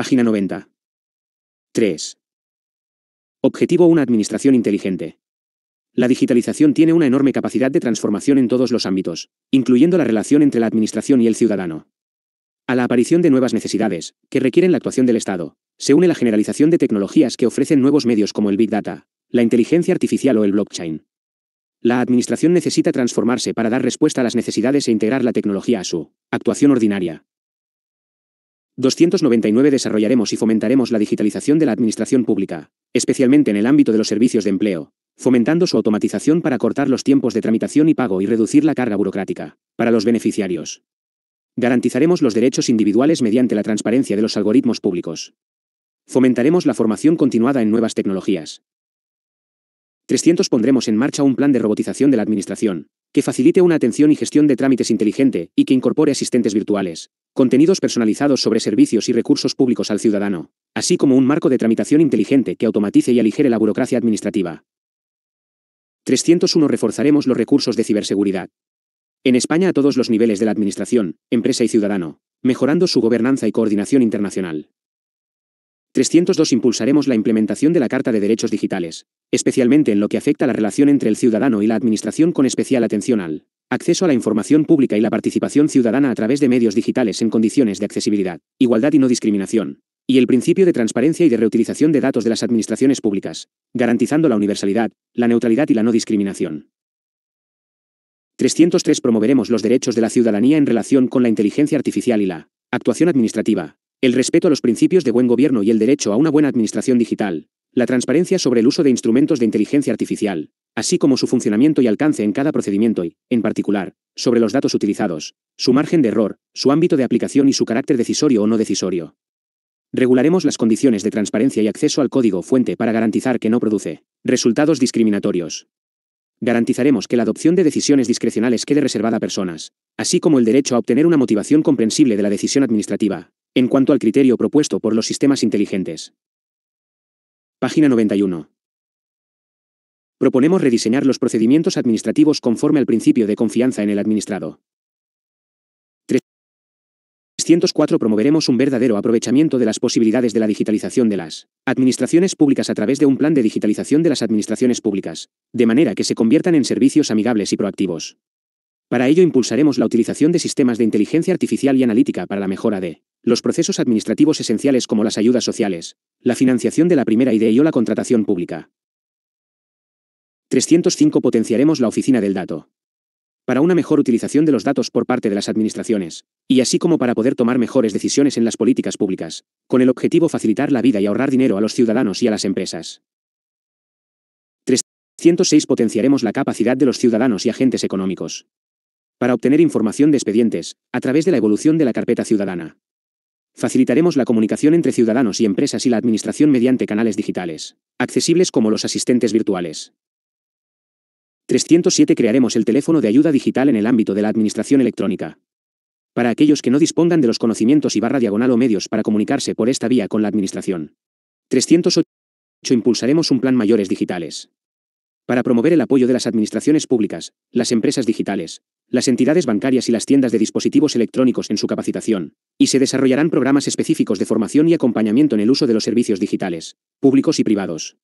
Página 90. 3. Objetivo una administración inteligente. La digitalización tiene una enorme capacidad de transformación en todos los ámbitos, incluyendo la relación entre la administración y el ciudadano. A la aparición de nuevas necesidades, que requieren la actuación del Estado, se une la generalización de tecnologías que ofrecen nuevos medios como el Big Data, la inteligencia artificial o el blockchain. La administración necesita transformarse para dar respuesta a las necesidades e integrar la tecnología a su actuación ordinaria, 299 Desarrollaremos y fomentaremos la digitalización de la administración pública, especialmente en el ámbito de los servicios de empleo, fomentando su automatización para cortar los tiempos de tramitación y pago y reducir la carga burocrática, para los beneficiarios. Garantizaremos los derechos individuales mediante la transparencia de los algoritmos públicos. Fomentaremos la formación continuada en nuevas tecnologías. 300 Pondremos en marcha un plan de robotización de la administración, que facilite una atención y gestión de trámites inteligente y que incorpore asistentes virtuales, contenidos personalizados sobre servicios y recursos públicos al ciudadano, así como un marco de tramitación inteligente que automatice y aligere la burocracia administrativa. 301. Reforzaremos los recursos de ciberseguridad. En España a todos los niveles de la Administración, empresa y ciudadano, mejorando su gobernanza y coordinación internacional. 302. Impulsaremos la implementación de la Carta de Derechos Digitales, especialmente en lo que afecta a la relación entre el ciudadano y la Administración con especial atención al acceso a la información pública y la participación ciudadana a través de medios digitales en condiciones de accesibilidad, igualdad y no discriminación, y el principio de transparencia y de reutilización de datos de las administraciones públicas, garantizando la universalidad, la neutralidad y la no discriminación. 303 Promoveremos los derechos de la ciudadanía en relación con la inteligencia artificial y la actuación administrativa, el respeto a los principios de buen gobierno y el derecho a una buena administración digital, la transparencia sobre el uso de instrumentos de inteligencia artificial, así como su funcionamiento y alcance en cada procedimiento y, en particular, sobre los datos utilizados, su margen de error, su ámbito de aplicación y su carácter decisorio o no decisorio. Regularemos las condiciones de transparencia y acceso al código fuente para garantizar que no produce resultados discriminatorios. Garantizaremos que la adopción de decisiones discrecionales quede reservada a personas, así como el derecho a obtener una motivación comprensible de la decisión administrativa, en cuanto al criterio propuesto por los sistemas inteligentes. Página 91. Proponemos rediseñar los procedimientos administrativos conforme al principio de confianza en el administrado. 304 Promoveremos un verdadero aprovechamiento de las posibilidades de la digitalización de las administraciones públicas a través de un plan de digitalización de las administraciones públicas, de manera que se conviertan en servicios amigables y proactivos. Para ello impulsaremos la utilización de sistemas de inteligencia artificial y analítica para la mejora de los procesos administrativos esenciales como las ayudas sociales, la financiación de la primera ID o la contratación pública. 305 Potenciaremos la oficina del dato. Para una mejor utilización de los datos por parte de las administraciones, y así como para poder tomar mejores decisiones en las políticas públicas, con el objetivo facilitar la vida y ahorrar dinero a los ciudadanos y a las empresas. 306 Potenciaremos la capacidad de los ciudadanos y agentes económicos para obtener información de expedientes, a través de la evolución de la carpeta ciudadana. Facilitaremos la comunicación entre ciudadanos y empresas y la administración mediante canales digitales, accesibles como los asistentes virtuales. 307 Crearemos el teléfono de ayuda digital en el ámbito de la administración electrónica. Para aquellos que no dispongan de los conocimientos y barra diagonal o medios para comunicarse por esta vía con la administración. 308 impulsaremos un plan mayores digitales para promover el apoyo de las administraciones públicas, las empresas digitales, las entidades bancarias y las tiendas de dispositivos electrónicos en su capacitación, y se desarrollarán programas específicos de formación y acompañamiento en el uso de los servicios digitales, públicos y privados,